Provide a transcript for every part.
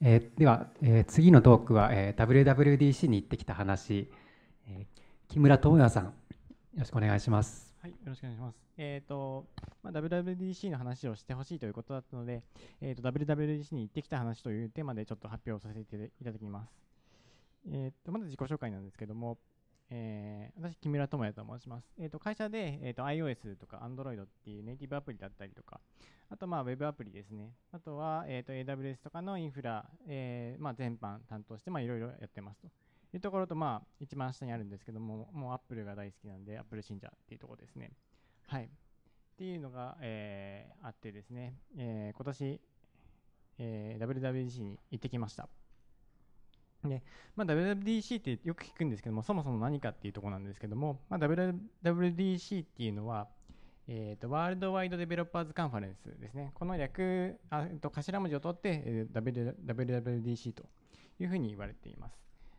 えー、では、えー、次のトークは、えー、WWDC に行ってきた話、えー、木村智也さんよろしくお願いします。はい、よろしくお願いします。えっ、ー、と、まあ、WWDC の話をしてほしいということだったので、えっ、ー、と WWDC に行ってきた話というテーマでちょっと発表させていただきます。えっ、ー、とまず自己紹介なんですけども、えー、私、木村智也と申します。えーと、会社で、えーと、iOS とか Android っていうネイティブアプリだったりとか、あと、まあ、ウェブアプリですね。あとは、えーと、AWS とかのインフラ、えーまあ、全般担当して、まあ、いろいろやってますというところと、まあ、一番下にあるんですけども、もう Apple が大好きなんで、Apple 信者っていうところですね。はい。っていうのが、えー、あってですね、えー、今年、えー、WWDC に行ってきました。で、まあ、WWDC ってよく聞くんですけども、そもそも何かっていうところなんですけども、まあ、WWDC っていうのは、えーと、ワールドワイドデベロッパーズカンファレンスですね。この略、あと頭文字を取って、えー、WWDC というふうに言われています。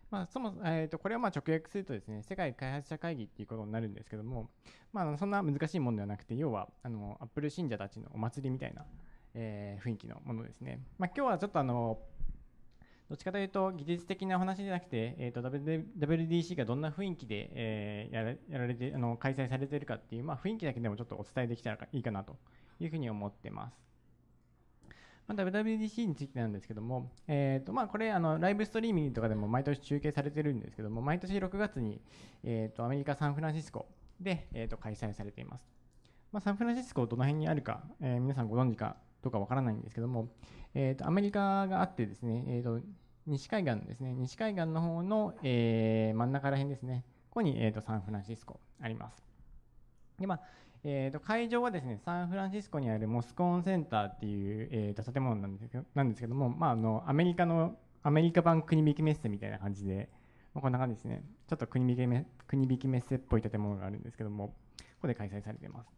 まあ、そも、えーと、これをまあ直訳するとですね、世界開発者会議っていうことになるんですけども、まあ、そんな難しいものではなくて、要は、あの、Apple 信者たちのお祭りみたいな、えー、雰囲気のものですね。まあ、今日はちょっとあの、どっちかというと技術的な話じゃなくて、えーと、WDC がどんな雰囲気で、えー、やらやられてあの開催されているかっていう、まあ、雰囲気だけでもちょっとお伝えできたらいいかなというふうに思ってます。まあ、WWDC についてなんですけども、えーとまあ、これあのライブストリーミングとかでも毎年中継されてるんですけども毎年6月に、えー、とアメリカ・サンフランシスコで、えー、と開催されています、まあ、サンフランシスコどの辺にあるか、えー、皆さんご存知かどうかわからないんですけども、えー、とアメリカがあってですね、えー、と西海岸ですね、西海岸の方の、えー、真ん中ら辺ですね、ここに、えー、とサンフランシスコあります。でまあえー、と会場はですねサンフランシスコにあるモスコンセンターっていう、えー、と建物なんですけどなんですけども、まあ、あのアメリカのアメリカ版国引きメッセみたいな感じで、まあ、こんな感じですねちょっと国引きメ国引きメッセっぽい建物があるんですけどもここで開催されています、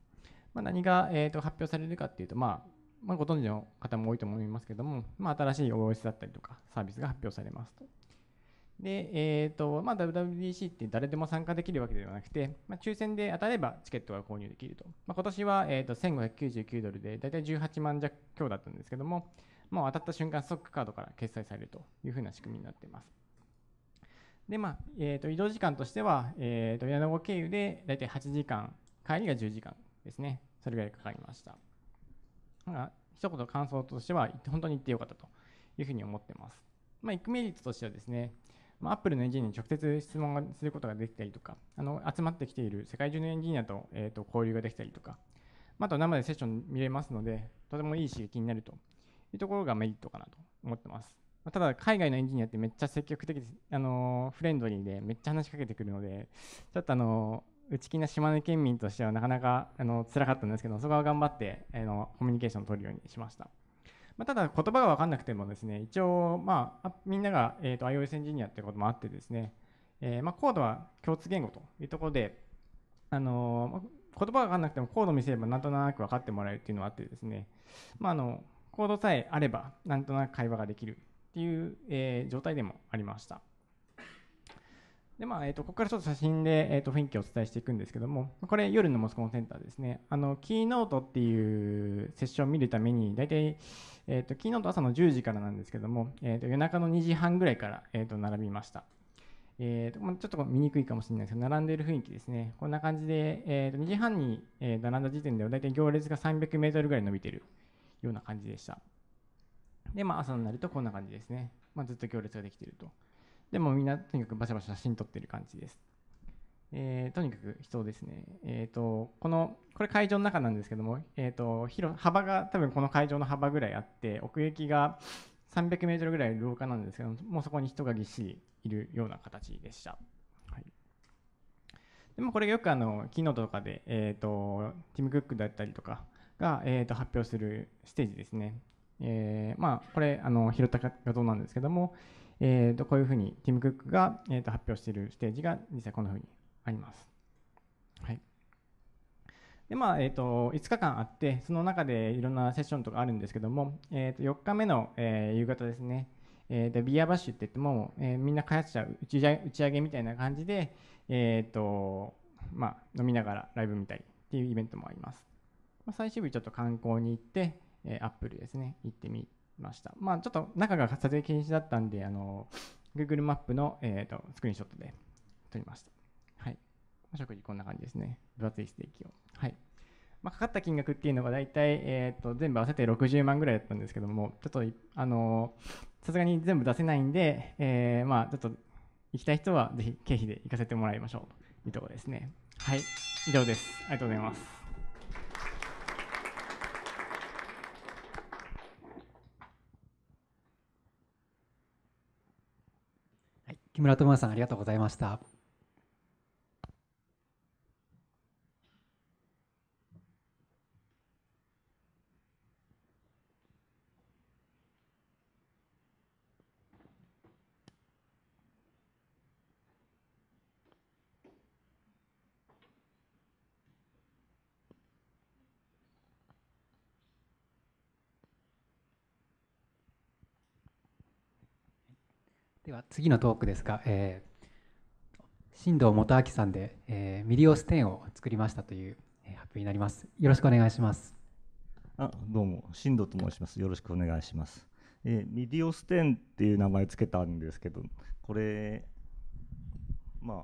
まあ、何が、えー、と発表されるかっていうと、まあまあ、ご存知の方も多いと思いますけども、まあ、新しい OS だったりとかサービスが発表されますと。で、えーとまあ、WWDC って誰でも参加できるわけではなくて、まあ、抽選で当たればチケットが購入できると。まあ、今年は、えー、と1599ドルで大体18万弱強だったんですけども、もう当たった瞬間クカードから決済されるというふうな仕組みになっています。で、まあえー、と移動時間としては、えー、と野後経由で大体8時間、帰りが10時間ですね。それぐらいかかりました。あ一言感想としては本当に言ってよかったというふうに思ってます。まあ、行くメリットとしてはですね、まッ Apple のエンジニアに直接質問することができたりとか、あの集まってきている世界中のエンジニアと,、えー、と交流ができたりとか、まあ、と生でセッション見れますので、とてもいい刺激になるというところがメリットかなと思ってます。ただ、海外のエンジニアってめっちゃ積極的です。あのフレンドリーでめっちゃ話しかけてくるので、ちょっとあの内気な島根県民としてはなかなかあの辛かったんですけどそこは頑張ってあのコミュニケーションを取るようにしました、まあ、ただ言葉が分かんなくてもですね一応、まあ、みんなが、えーと、iOS エンジニアってこともあってですね、えー、まあ、コードは共通言語というところで、あの言葉が分かんなくてもコード見せればなんとなく分かってもらえるっていうのはあってですね、まあ、あのコードさえあればなんとなく会話ができるっていう、えー、状態でもありました。でまあえー、とここからちょっと写真で、えー、と雰囲気をお伝えしていくんですけどもこれ夜のモスコンセンターですねあのキーノートっていうセッションを見るために大体、えー、とキーノート朝の10時からなんですけども、えー、と夜中の2時半ぐらいから、えー、と並びました、えーとまあ、ちょっと見にくいかもしれないですけど並んでいる雰囲気ですねこんな感じで、えー、と2時半に、え並んだ時点では大体行列が300メートルぐらい伸びているような感じでしたでまあ朝になるとこんな感じですね、まあ、ずっと行列ができているとでもみんなとにかくバシャバシャ写真撮ってる感じです。えー、とにかく人ですね、えーと、このこれ会場の中なんですけども、えーと、広幅が多分この会場の幅ぐらいあって奥行きが300メートルぐらい廊下なんですけどもうそこに人がぎっしりいるような形でした。はい、でもこれよくあのキーノートとかで、えーと、ティム・クックだったりとかが、えー、と発表するステージですね。えー、まあこれあの拾った画像なんですけども、えー、とこういうふうにティム・クックが、えー、と発表しているステージが実際こんなふうにあります。はいでまあえーと、5日間あってその中でいろんなセッションとかあるんですけども、えー、と4日目の、えー、夕方ですね、えー、とビアバッシュって言っても、えー、みんな開発者打ち打ち上げみたいな感じで、えーとまあ、飲みながらライブ見たりっていうイベントもあります、まあ、最終日ちょっと観光に行って、えー、アップルですね行ってみました。まあ、ちょっと中が撮影禁止だったんで、あの、Google マップの、えーと、スクリーンショットで撮りました。はい。お食事こんな感じですね。分厚いステーキを。はい。まあ、かかった金額っていうのが大体、えーと、全部合わせて60万ぐらいだったんですけども、ちょっと、あのさすがに全部出せないんで、えー、まあ、ちょっと、行きたい人はぜひ経費で行かせてもらいましょう。いいところですね。はい。以上です。ありがとうございます。木村智也さんありがとうございました。では次のトークですが、えー、新藤元明さんで、えー、ミリオステンを作りましたという、えー、発表になります。よろしくお願いします。あどうも新藤と申します。よろしくお願いします。えー、ミリオステンっていう名前つけたんですけどこれまあ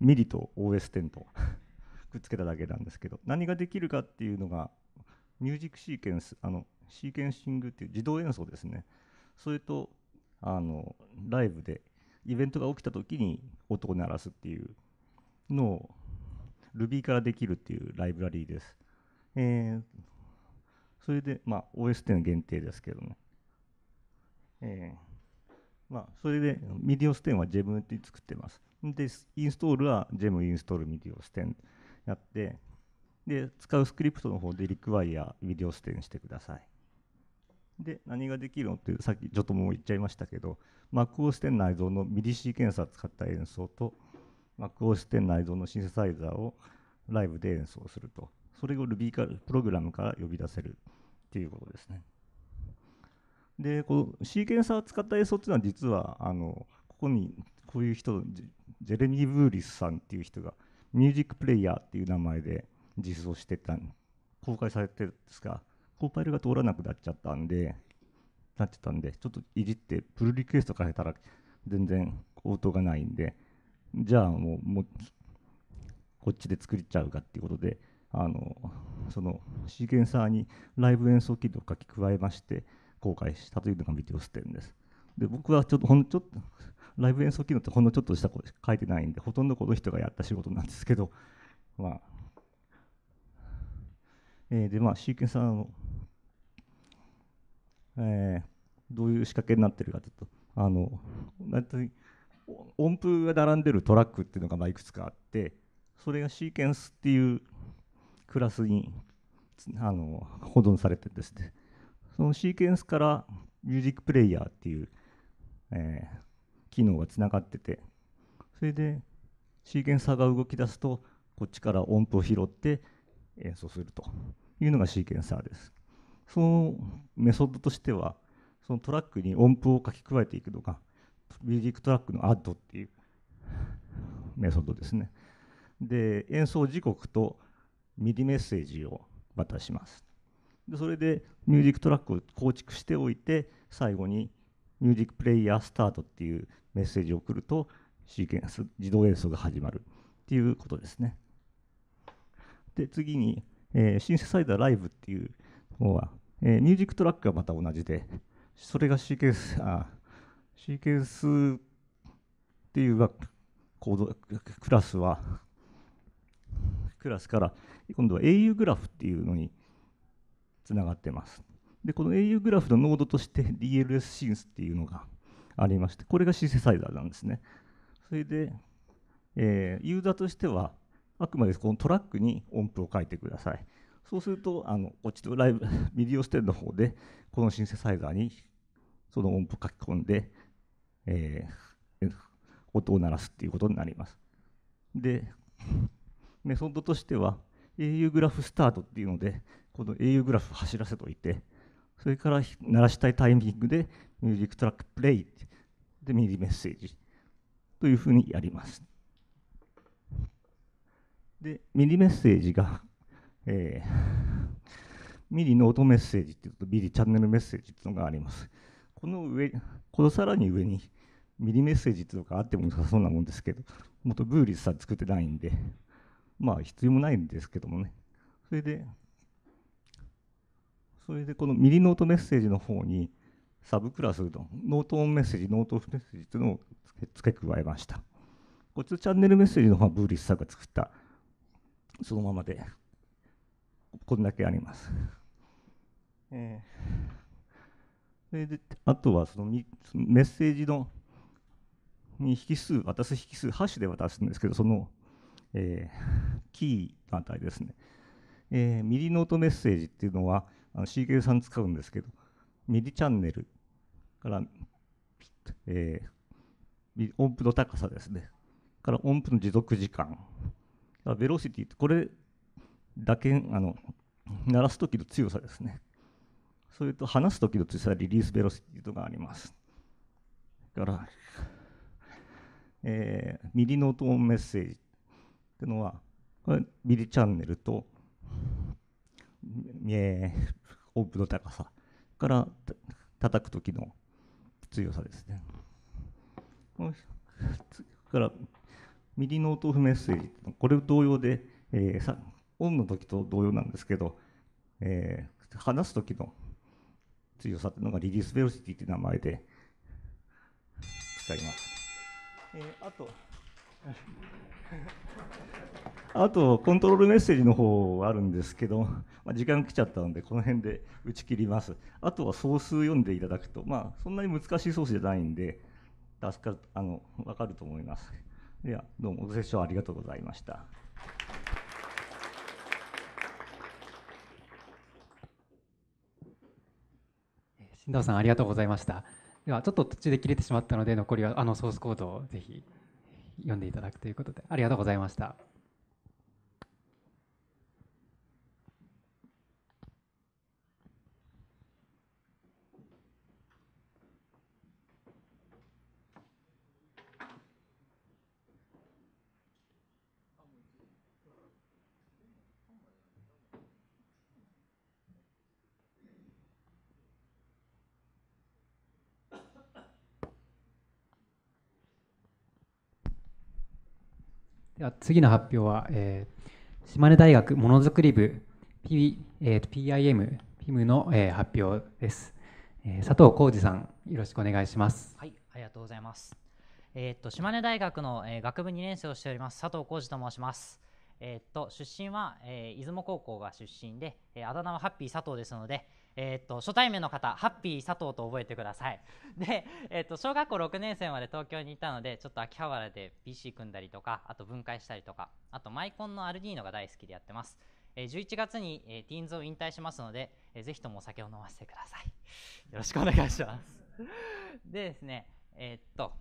ミリと OS10 と くっつけただけなんですけど何ができるかっていうのがミュージックシーケンスあのシーケンシングっていう自動演奏ですねそれとあのライブでイベントが起きた時に音を鳴らすっていうのを Ruby からできるっていうライブラリーです。えー、それで、まあ、OS10 限定ですけどね。えー、まあ、それで MIDIOS10 は g e m で作ってます。で、インストールは g e m インストール MIDIOS10 やって、で、使うスクリプトの方でリクワイア MIDIOS10 してください。で何ができるのっていうさっきちょっともう言っちゃいましたけど膜ステン内蔵のミリシーケンサー使った演奏と膜ステン内蔵のシンセサイザーをライブで演奏するとそれを Ruby からプログラムから呼び出せるっていうことですね。でこのシーケンサーを使った演奏っていうのは実はあのここにこういう人ジェレミー・ブーリスさんっていう人がミュージックプレイヤーっていう名前で実装してた公開されてるんですがコンパイルが通らなくなっちゃったんで、なっちゃったんで、ちょっといじって、プルリクエスト変えたら全然応答がないんで、じゃあもう、もうこっちで作っちゃうかっていうことで、あのそのシーケンサーにライブ演奏機能を書き加えまして公開したというのがビデオステンです。で僕はちょっとほんちょっとライブ演奏機能ってほんのちょっとしたこと書いてないんでほとんどこの人がやった仕事なんですけどまあえー、で、まあ、シーケンサーの、えー、どういう仕掛けになってるかというと、あの、大体音符が並んでるトラックっていうのがまあいくつかあって、それがシーケンスっていうクラスにあの保存されてですね、そのシーケンスからミュージックプレイヤーっていう、えー、機能がつながってて、それでシーケンサーが動き出すと、こっちから音符を拾って演奏すると。いうのがシーケンサーです。そのメソッドとしてはそのトラックに音符を書き加えていくのがミュージックトラックのアッドっていうメソッドですね。で演奏時刻とミディメッセージを渡します。でそれでミュージックトラックを構築しておいて最後にミュージックプレイヤースタートっていうメッセージを送るとシーケンス自動演奏が始まるっていうことですね。で次にえー、シンセサイザーライブっていう方は、えー、ミュージックトラックがまた同じで、それがシーケンス、あシーケンスっていうコードクラスは、クラスから今度は au グラフっていうのにつながってます。で、この au グラフのノードとして DLS シンスっていうのがありまして、これがシンセサイザーなんですね。それで、えー、ユーザーとしては、あくまでこのトラックに音符を書いてください。そうすると、あの、こっちのライブ、ミディオステンの方で、このシンセサイザーにその音符書き込んで、えー、音を鳴らすっていうことになります。で、メソッドとしては、au グラフスタートっていうので、この au グラフ走らせといて、それから鳴らしたいタイミングで、ミュージックトラックプレイで、ミディメッセージというふうにやります。で、ミリメッセージが、えー、ミリノートメッセージっていうと、ミリチャンネルメッセージっていうのがあります。この上、このさらに上に、ミリメッセージっていうのがあっても良さそうなもんですけど、もとブーリスさん作ってないんで、まあ必要もないんですけどもね。それで、それでこのミリノートメッセージの方に、サブクラスのノートオンメッセージ、ノートオフメッセージっていうのを付け加えました。こっちのチャンネルメッセージの方はブーリスさんが作ったそのままでこんだけあります。えー、であとはそのメッセージのに引数渡す引数ハッシュで渡すんですけどその、えー、キーの値ですね、えー、ミリノートメッセージっていうのはあの CK さん使うんですけどミリチャンネルから、えー、音符の高さですねから音符の持続時間らベロシティってこれだけあの鳴らす時の強さですねそれと話す時の強さリリースベロシティとかありますから、えー、ミリノートメッセージっていうのはこれミリチャンネルと、えー、プンの高さから叩く時の強さですね。からミディノートオフメッセージこれ同様で、えー、オンの時と同様なんですけど、えー、話す時の強さというのがリリースベロシティという名前で使います。えー、あと あとコントロールメッセージの方はあるんですけど、まあ、時間が来ちゃったのでこの辺で打ち切りますあとは総数読んでいただくと、まあ、そんなに難しい総数じゃないんで助かるあの分かると思います。いや、どうもご清聴ありがとうございました。新藤さんありがとうございました。ではちょっと途中で切れてしまったので残りはあのソースコードをぜひ読んでいただくということでありがとうございました。次の発表は、えー、島根大学ものづくり部 P、えー、PIM、PIM の、えー、発表です、えー。佐藤浩二さん、よろしくお願いします。はい、ありがとうございます。えー、っと島根大学の、えー、学部2年生をしております佐藤浩二と申します。えー、っと、出身は、えー、出雲高校が出身で、えー、あだ名はハッピー佐藤ですので、えー、っと、初対面の方、ハッピー佐藤と覚えてください。で、えー、っと、小学校6年生まで東京にいたので、ちょっと秋葉原で BC 組んだりとか、あと分解したりとか、あとマイコンのアルディーノが大好きでやってます。えー、11月に、えー、ティーンズを引退しますので、えー、ぜひともお酒を飲ませてください。よろしくお願いします。でですね、えー、っと、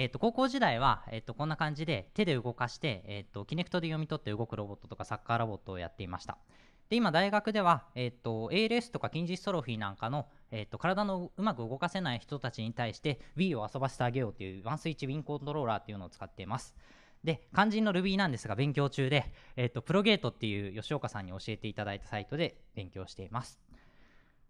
えっ、と、高校時代は、えっ、と、こんな感じで手で動かして、えっ、と、キネクトで読み取って動くロボットとかサッカーロボットをやっていました。で、今、大学では、えっと、ALS とか筋ジストロフィーなんかの、えっと、体のうまく動かせない人たちに対して Wii を遊ばせてあげようというワンスイッチウィンコントローラーっていうのを使っています。で、肝心の Ruby なんですが、勉強中で、えっと、プロゲートっていう吉岡さんに教えていただいたサイトで勉強しています。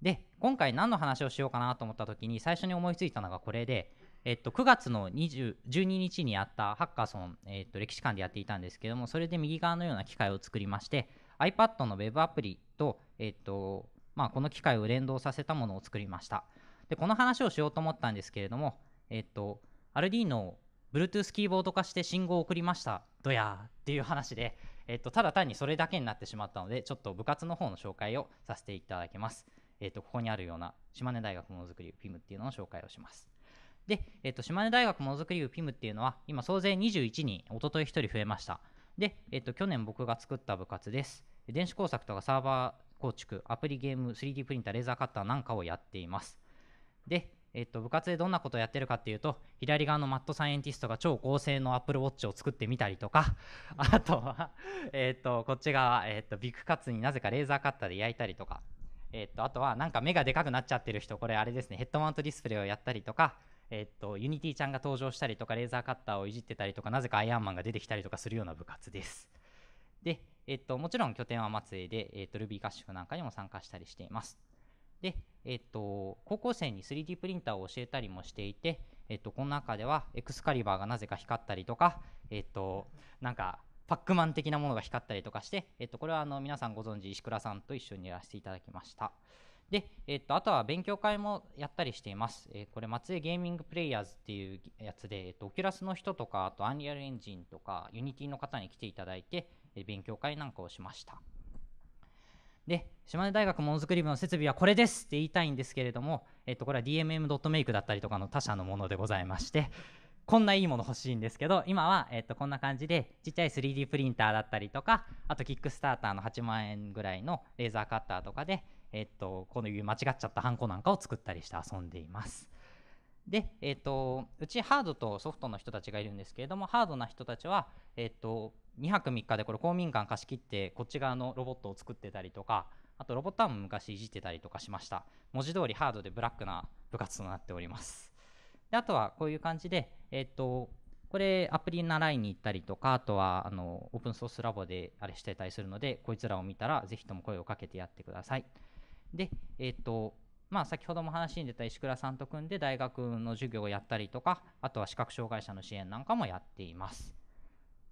で、今回何の話をしようかなと思った時に最初に思いついたのがこれで、えっと、9月の12日にやったハッカソン、えっと、歴史館でやっていたんですけどもそれで右側のような機械を作りまして iPad の Web アプリと、えっとまあ、この機械を連動させたものを作りましたでこの話をしようと思ったんですけれども、えっと、アルディーノを Bluetooth キーボード化して信号を送りましたどやーっていう話で、えっと、ただ単にそれだけになってしまったのでちょっと部活の方の紹介をさせていただきます、えっと、ここにあるような島根大学ものづくりフィムっていうのの紹介をしますで、えっと、島根大学ものづくり部 PIM っていうのは、今総勢21人、おととい1人増えました。で、えっと、去年僕が作った部活です。電子工作とかサーバー構築、アプリゲーム、3D プリンター、レーザーカッターなんかをやっています。で、えっと、部活でどんなことをやってるかっていうと、左側のマットサイエンティストが超合成の Apple Watch を作ってみたりとか、あとはえっと、こっち側、えっと、ビッグカツになぜかレーザーカッターで焼いたりとか、えっと、あとはなんか目がでかくなっちゃってる人、これあれですね、ヘッドマウントディスプレイをやったりとか、えっと、ユニティちゃんが登場したりとか、レーザーカッターをいじってたりとか、なぜかアイアンマンが出てきたりとかするような部活です。で、えっと、もちろん拠点は松江で、えっと、ルビー合宿なんかにも参加したりしています。で、えっと、高校生に 3D プリンターを教えたりもしていて、えっと、この中ではエクスカリバーがなぜか光ったりとか、えっと、なんか、パックマン的なものが光ったりとかして、えっと、これはあの皆さんご存知石倉さんと一緒にやらせていただきました。で、えっと、あとは勉強会もやったりしています。えー、これ、松江ゲーミングプレイヤーズっていうやつで、えっと、オキュラスの人とか、あと、アンリアルエンジンとか、ユニティの方に来ていただいて、えー、勉強会なんかをしました。で、島根大学ものづくり部の設備はこれですって言いたいんですけれども、えっと、これは DMM.make だったりとかの他社のものでございまして、こんないいもの欲しいんですけど、今は、えっと、こんな感じで、ちっちゃい 3D プリンターだったりとか、あと、キックスターターの8万円ぐらいのレーザーカッターとかで、えっと、このいう間違っちゃったハンコなんかを作ったりして遊んでいます。で、えっと、うちハードとソフトの人たちがいるんですけれども、ハードな人たちは、えっと、2泊3日でこれ公民館貸し切って、こっち側のロボットを作ってたりとか、あとロボットアーム昔いじってたりとかしました。文字通りハードでブラックな部活となっております。で、あとはこういう感じで、えっと、これアプリイいに行ったりとか、あとはあのオープンソースラボであれしてたりするので、こいつらを見たらぜひとも声をかけてやってください。で、えっ、ー、と、まあ、先ほども話に出た石倉さんと組んで大学の授業をやったりとか、あとは視覚障害者の支援なんかもやっています。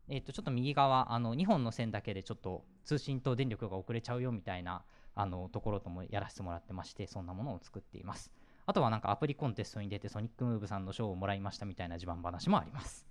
えっ、ー、と、ちょっと右側、あの、2本の線だけでちょっと通信と電力が遅れちゃうよみたいな、あの、ところともやらせてもらってまして、そんなものを作っています。あとはなんかアプリコンテストに出てソニックムーブさんの賞をもらいましたみたいな自慢話もあります。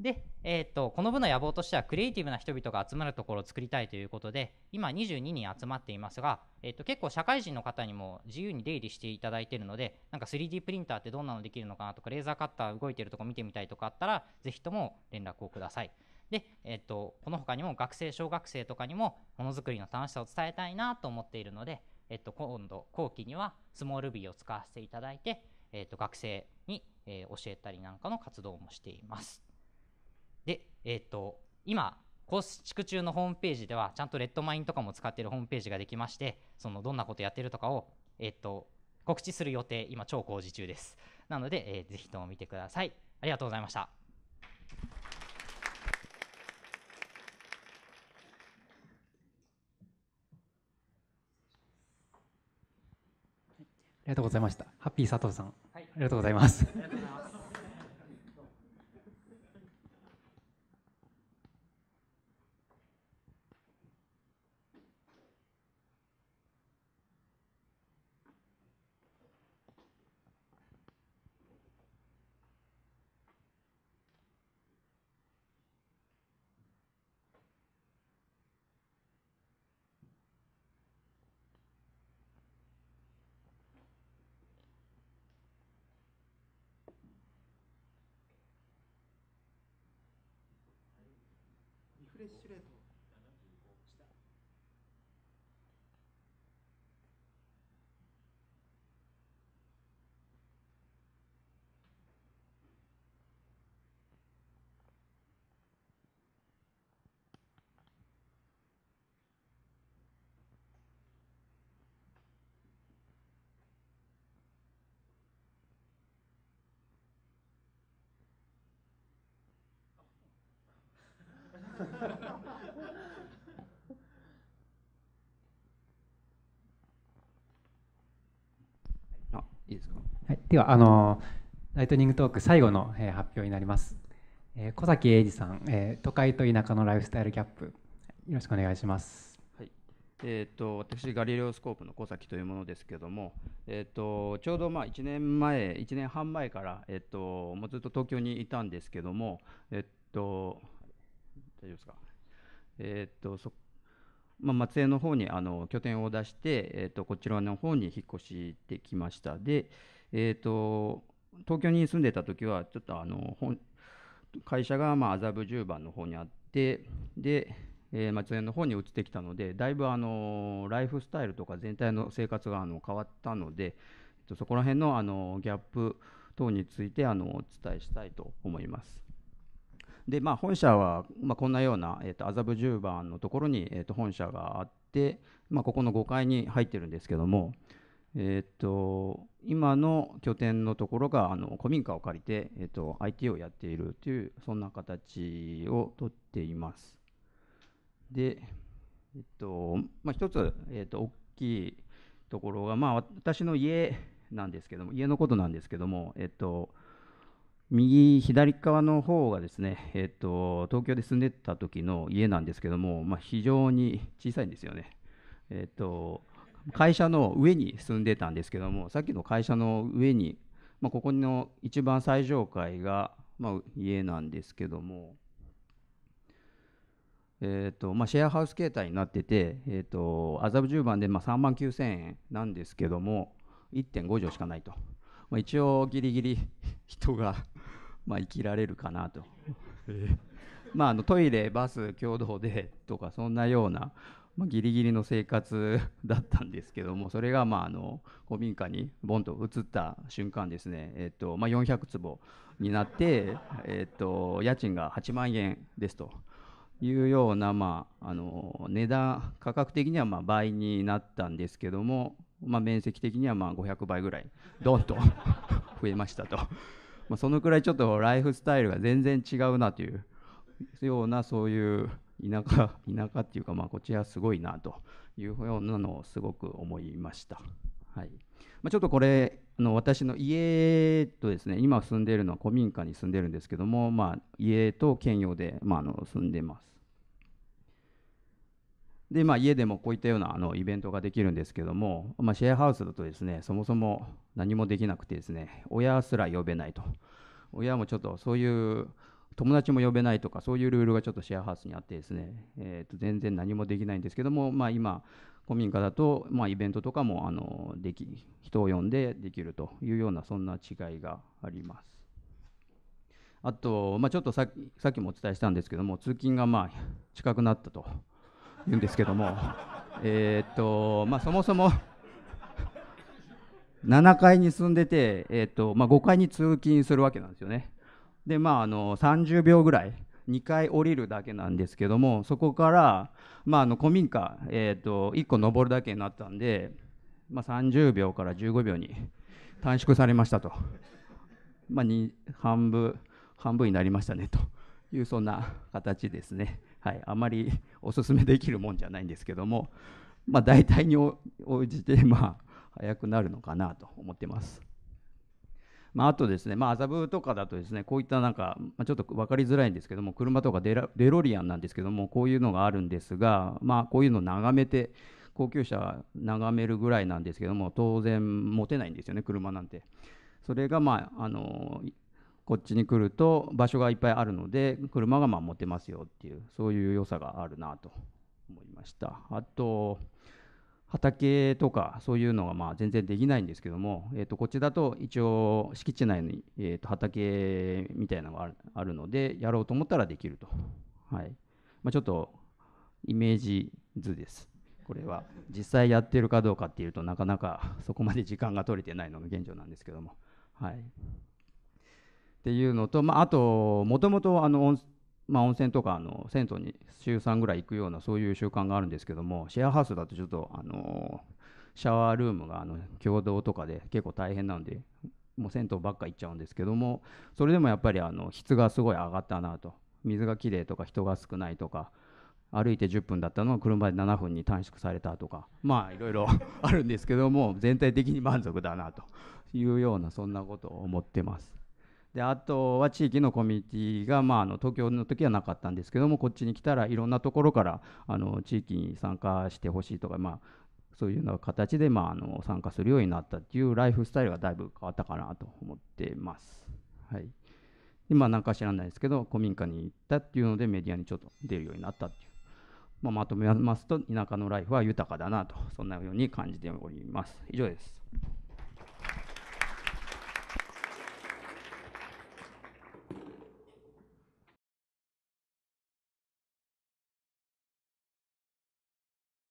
で、えーとこの部の野望としてはクリエイティブな人々が集まるところを作りたいということで今22人集まっていますが、えーと結構社会人の方にも自由に出入りしていただいているのでなんか 3D プリンターってどんなのできるのかなとかレーザーカッター動いてるとこ見てみたいとかあったらぜひとも連絡をください。で、えーとこの他にも学生小学生とかにもものづくりの楽しさを伝えたいなと思っているので、えー、と今度後期にはスモールビーを使わせていただいて、えー、と学生に、えー、教えたりなんかの活動もしています。で、えっ、ー、と、今、コース地区中のホームページでは、ちゃんとレッドマインとかも使っているホームページができまして、そのどんなことやってるとかを、えっ、ー、と、告知する予定、今、超工事中です。なので、えー、ぜひとも見てください。ありがとうございました。ありがとうございました。ハッピー佐藤さん。はい、ありがとうございます。あいいですか、はい、ではあのライトニングトーク最後の、えー、発表になります、えー、小崎英二さん、えー、都会と田舎のライフスタイルギャップよろしくお願いしますえーと、私、ガリレオスコープの小崎というものですけども、えーと、ちょうどまあ1年前、1年半前から、えーと、もうずっと東京にいたんですけども、えー、と大丈夫ですか。えっと、そまあ、松江の方にあの拠点を出して、えっと、こちらの方に引っ越してきました。で、えっと、東京に住んでた時は、ちょっとあの、会社がまあ麻布十番の方にあって、で、えー、松江の方に移ってきたので、だいぶあのライフスタイルとか全体の生活があの変わったので、そこら辺のあのギャップ等についてあのお伝えしたいと思います。で、まあ、本社は、まあ、こんなような、えーと、麻布十番のところに、えーと、本社があって、まあ、ここの5階に入ってるんですけども、えーと、と今の拠点のところがあの古民家を借りて、えー、と IT をやっているというそんな形をとっています。で、えーとまあ、一つ、えー、と大きいところが、まあ、私の家なんですけども家のことなんですけども、えー、と右左側の方がですね、えっと、東京で住んでた時の家なんですけども、まあ、非常に小さいんですよね。えっと、会社の上に住んでたんですけどもさっきの会社の上に、まあ、ここの一番最上階が、まあ、家なんですけども、えーとまあ、シェアハウス形態になってて、えーと、と麻布十番でまあ3万9000円なんですけども1.5畳しかないと、まあ、一応ギリギリ人がまあ、生きられるかなと。まあ、あのトイレ、バス、共同でとかそんなような、まあ、ギリギリの生活だったんですけどもそれが、まあ、あの古民家にボンと移った瞬間ですね、えっとまあ、400坪になって、えっと、家賃が8万円ですと。いうような、まあ、あの値段価格的にはまあ倍になったんですけども、まあ、面積的にはまあ500倍ぐらいドンと 増えましたとまあ、そのくらいちょっとライフスタイルが全然違うなというようなそういう田舎 田舎っていうかまあこちらすごいなというようなのをすごく思いました。はいまあ、ちょっとこれあの私の家とですね今住んでいるのは古民家に住んでるんですけども、まあ、家と兼用で、まあ、あの住んでます。で、まあ、家でもこういったようなあのイベントができるんですけども、まあ、シェアハウスだとですね、そもそも何もできなくてですね、親すら呼べないと。親もちょっとそういう友達も呼べないとか、そういうルールがちょっとシェアハウスにあってですね、えー、と全然何もできないんですけども、まあ、今、古民家だと、まあ、イベントとかもあのでき人を呼んでできるというような、そんな違いがあります。あと、まあ、ちょっとさっきもお伝えしたんですけども、通勤がまあ近くなったと。言うんですけども、えっとまあ、そもそも7階に住んでて、えっとまあ、5階に通勤するわけなんですよね。で、まあ、あの30秒ぐらい2階降りるだけなんですけどもそこから、まあ、あの古民家、えー、と1個登るだけになったんで、まあ、30秒から15秒に短縮されましたと、まあ、半分半分になりましたねというそんな形ですね。はい、あまりおすすめできるもんじゃないんですけども、まあ、大体に応じて、まあ、早くなるのかなと思ってます。まあ、あとですね、まあ、麻布とかだとですね、こういったなんか、まあ、ちょっと分かりづらいんですけども、車とかデラデロリアンなんですけども、こういうのがあるんですが、まあ、こういうのを眺めて、高級車眺めるぐらいなんですけども、当然持てないんですよね、車なんて。それが、まあ、あのこっちに来ると場所がいっぱいあるので車がまあ持てますよっていうそういう良さがあるなと思いましたあと畑とかそういうのがまあ全然できないんですけども、えー、とこっちだと一応敷地内に、えと畑みたいなのがあるのでやろうと思ったらできると、はいまあ、ちょっとイメージ図ですこれは実際やってるかどうかっていうとなかなかそこまで時間が取れてないのが現状なんですけどもはい。っていうのと、まあ、あともともとあの、ま温泉とかあの銭湯に週3ぐらい行くようなそういう習慣があるんですけどもシェアハウスだとちょっとあのシャワールームがあの共同とかで結構大変なのでもう銭湯ばっか行っちゃうんですけどもそれでもやっぱりあの質がすごい上がったなと水がきれいとか人が少ないとか歩いて10分だったのが車で7分に短縮されたとかまあいろいろ あるんですけども全体的に満足だなというようなそんなことを思ってます。であとは地域のコミュニティがまああの東京の時はなかったんですけどもこっちに来たらいろんなところからあの地域に参加してほしいとかまあそういうような形で、まあ、あの参加するようになったっていうライフスタイルがだいぶ変わったかなと思ってます。はい、今、まあ、なんか知らないですけど古民家に行ったっていうのでメディアにちょっと出るようになったっていう、まあ、まとめますと田舎のライフは豊かだなとそんなように感じております。以上です。